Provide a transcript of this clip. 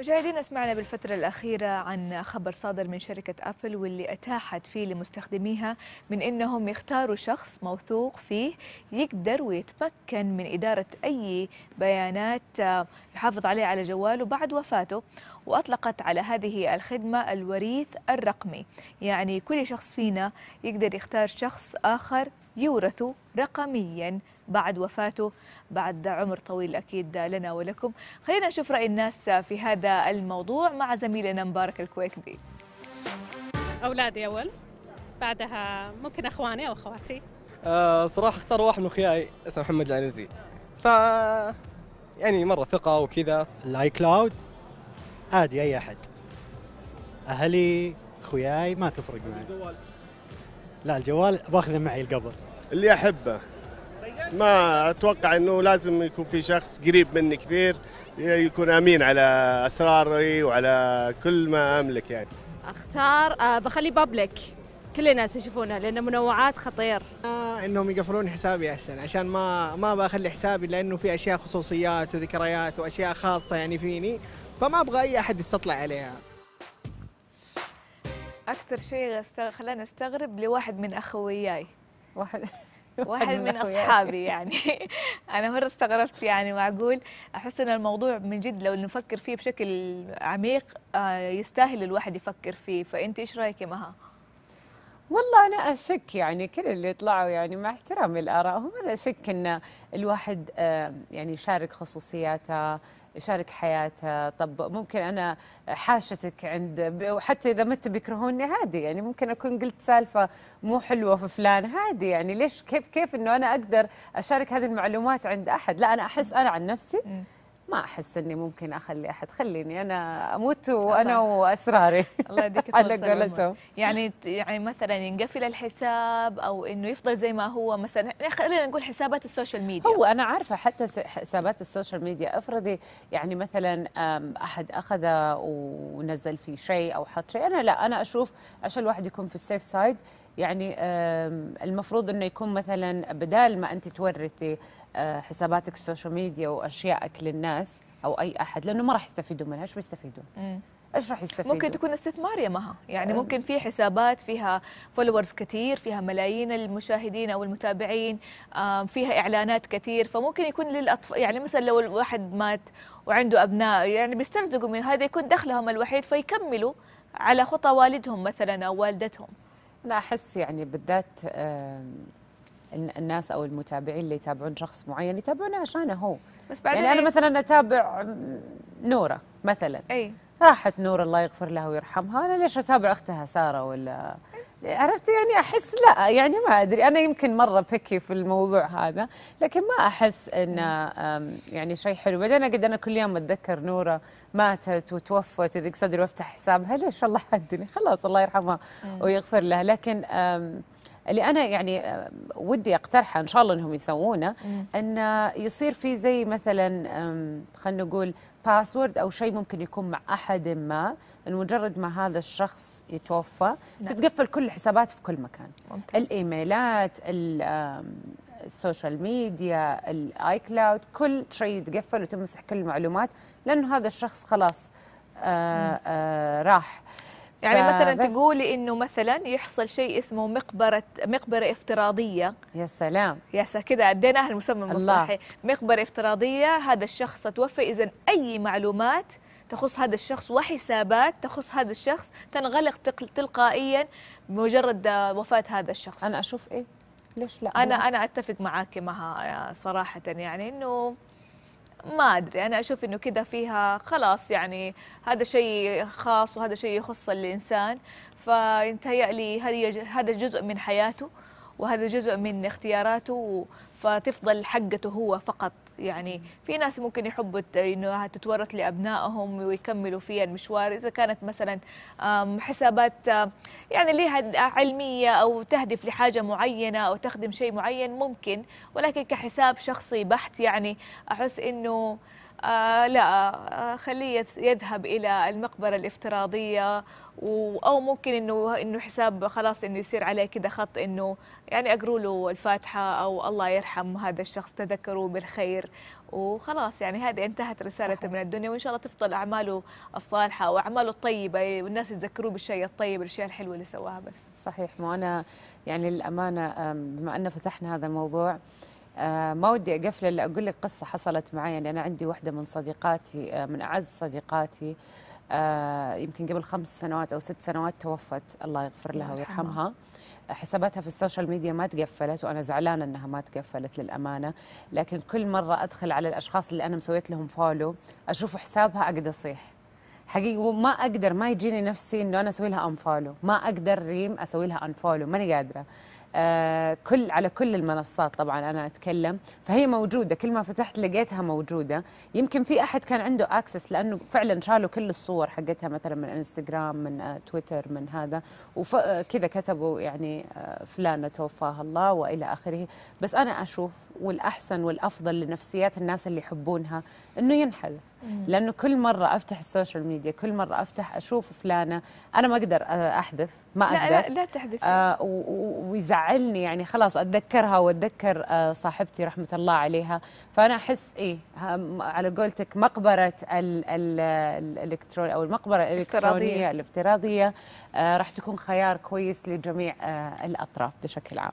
مشاهدينا سمعنا بالفترة الأخيرة عن خبر صادر من شركة أبل واللي أتاحت فيه لمستخدميها من أنهم يختاروا شخص موثوق فيه يقدر ويتمكن من إدارة أي بيانات آه، يحافظ عليها على جواله بعد وفاته وأطلقت على هذه الخدمة الوريث الرقمي يعني كل شخص فينا يقدر يختار شخص آخر يورث رقميا بعد وفاته بعد عمر طويل أكيد لنا ولكم خلينا نشوف رأي الناس في هذا الموضوع مع زميلنا مبارك الكويكبي أولادي أول بعدها ممكن أخواني أو أخواتي أه صراحة اختار واحد من أخيائي اسمه محمد العنزي ف يعني مرة ثقة وكذا الاي كلاود عادي أي أحد أهلي أخوياي ما تفرق معي لا الجوال باخذه معي القبر اللي احبه ما اتوقع انه لازم يكون في شخص قريب مني كثير يكون امين على اسراري وعلى كل ما املك يعني اختار أه بخلي بابليك كل الناس يشوفونه لان منوعات خطير آه انهم يقفلون حسابي احسن عشان ما ما بخلي حسابي لانه في اشياء خصوصيات وذكريات واشياء خاصه يعني فيني فما ابغى اي احد يستطلع عليها اكثر شيء خلاني استغرب لواحد من اخوياي واحد واحد من, اصحابي يعني انا مره استغربت يعني معقول احس ان الموضوع من جد لو نفكر فيه بشكل عميق آه، يستاهل الواحد يفكر فيه فانت ايش رايك يا مها والله انا اشك يعني كل اللي طلعوا يعني مع احترامي لارائهم انا اشك ان الواحد آه، يعني يشارك خصوصياته يشارك حياتها طب ممكن انا حاشتك عند وحتى اذا مت بيكرهوني عادي يعني ممكن اكون قلت سالفه مو حلوه في فلان عادي يعني ليش كيف كيف انه انا اقدر اشارك هذه المعلومات عند احد لا انا احس انا عن نفسي ما احس اني ممكن اخلي احد خليني انا اموت وانا واسراري الله يديك على قولتهم يعني يعني مثلا ينقفل الحساب او انه يفضل زي ما هو مثلا خلينا نقول حسابات السوشيال ميديا هو انا عارفه حتى حسابات السوشيال ميديا افرضي يعني مثلا احد اخذ ونزل فيه شيء او حط شيء انا لا انا اشوف عشان الواحد يكون في السيف سايد يعني المفروض انه يكون مثلا بدال ما انت تورثي آه، حساباتك السوشيال ميديا واشيائك للناس او اي احد لانه ما راح يستفيدوا منها ايش بيستفيدون؟ ايش راح يستفيدوا؟ ممكن تكون استثمار يا مها، يعني آه. ممكن في حسابات فيها فولورز كثير، فيها ملايين المشاهدين او المتابعين، فيها اعلانات كثير، فممكن يكون للاطفال يعني مثلا لو الواحد مات وعنده ابناء يعني بيسترزقوا من هذا يكون دخلهم الوحيد فيكملوا على خطى والدهم مثلا او والدتهم. أنا أحس يعني بالذات الناس أو المتابعين اللي يتابعون شخص معين يتابعونه عشانه هو بس بعدين يعني أنا إيه؟ مثلا أتابع نورة مثلا أي راحت نور الله يغفر لها ويرحمها أنا ليش أتابع أختها سارة ولا عرفت يعني احس لا يعني ما ادري انا يمكن مره بكي في الموضوع هذا لكن ما احس انه يعني شيء حلو بعدين انا قد انا كل يوم اتذكر نوره ماتت وتوفت وذق صدري وافتح حسابها ليش الله حدني خلاص الله يرحمها ويغفر لها لكن اللي انا يعني ودي اقترحه ان شاء الله انهم يسوونه ان آه، يصير في زي مثلا خلينا نقول باسورد او شيء ممكن يكون مع احد ما مجرد ما هذا الشخص يتوفى نعم. تتقفل كل الحسابات في كل مكان ممتاز. الايميلات السوشيال ميديا الاي كلاود كل شيء يتقفل وتمسح كل المعلومات لانه هذا الشخص خلاص آآ آه، آآ آه، راح يعني مثلا تقولي انه مثلا يحصل شيء اسمه مقبره مقبره افتراضيه يا سلام يا سلام كذا عديناها المسمى المصاحي مقبره افتراضيه هذا الشخص توفى اذا اي معلومات تخص هذا الشخص وحسابات تخص هذا الشخص تنغلق تلقائيا بمجرد آه، وفاه هذا الشخص انا اشوف ايه ليش لا انا انا اتفق معك مها صراحه يعني انه ما ادري انا اشوف انه كذا فيها خلاص يعني هذا شيء خاص وهذا شيء يخص الانسان فيتهيأ لي هذا جزء من حياته وهذا جزء من اختياراته فتفضل حقته هو فقط يعني في ناس ممكن يحبوا انها تتورث لابنائهم ويكملوا فيها المشوار اذا كانت مثلا حسابات يعني ليها علمية أو تهدف لحاجة معينة أو تخدم شيء معين ممكن ولكن كحساب شخصي بحت يعني أحس أنه آه لا آه خليه يذهب الى المقبره الافتراضيه او ممكن انه انه حساب خلاص انه يصير عليه كذا خط انه يعني اقروا له الفاتحه او الله يرحم هذا الشخص تذكروا بالخير وخلاص يعني هذه انتهت رسالته من الدنيا وان شاء الله تفضل اعماله الصالحه واعماله الطيبه والناس يتذكروه بالشيء الطيب الاشياء الحلوه اللي سواها بس صحيح ما انا يعني للامانه بما ان فتحنا هذا الموضوع آه، ما ودي اقفل الا اقول لك قصه حصلت معي يعني انا عندي واحده من صديقاتي آه، من اعز صديقاتي آه، يمكن قبل خمس سنوات او ست سنوات توفت الله يغفر لها ويرحمها حساباتها في السوشيال ميديا ما تقفلت وانا زعلانه انها ما تقفلت للامانه لكن كل مره ادخل على الاشخاص اللي انا مسويت لهم فولو اشوف حسابها اقعد اصيح حقيقي وما اقدر ما يجيني نفسي انه انا اسوي لها انفولو ما اقدر ريم اسوي لها انفولو ماني قادره آه، كل على كل المنصات طبعا انا اتكلم فهي موجوده كل ما فتحت لقيتها موجوده يمكن في احد كان عنده اكسس لانه فعلا شالوا كل الصور حقتها مثلا من انستغرام من تويتر آه، من هذا وكذا آه، كتبوا يعني فلانه توفاها الله والى اخره بس انا اشوف والاحسن والافضل لنفسيات الناس اللي يحبونها انه ينحذف لانه كل مره افتح السوشيال ميديا كل مره افتح اشوف فلانه انا ما اقدر احذف ما اقدر لا لا, لا تحذف آه ويزعلني يعني خلاص اتذكرها واتذكر آه صاحبتي رحمه الله عليها فانا احس ايه على قولتك مقبره ال ال الالكترون او المقبره الالكترونيه الافتراضيه آه راح تكون خيار كويس لجميع آه الاطراف بشكل عام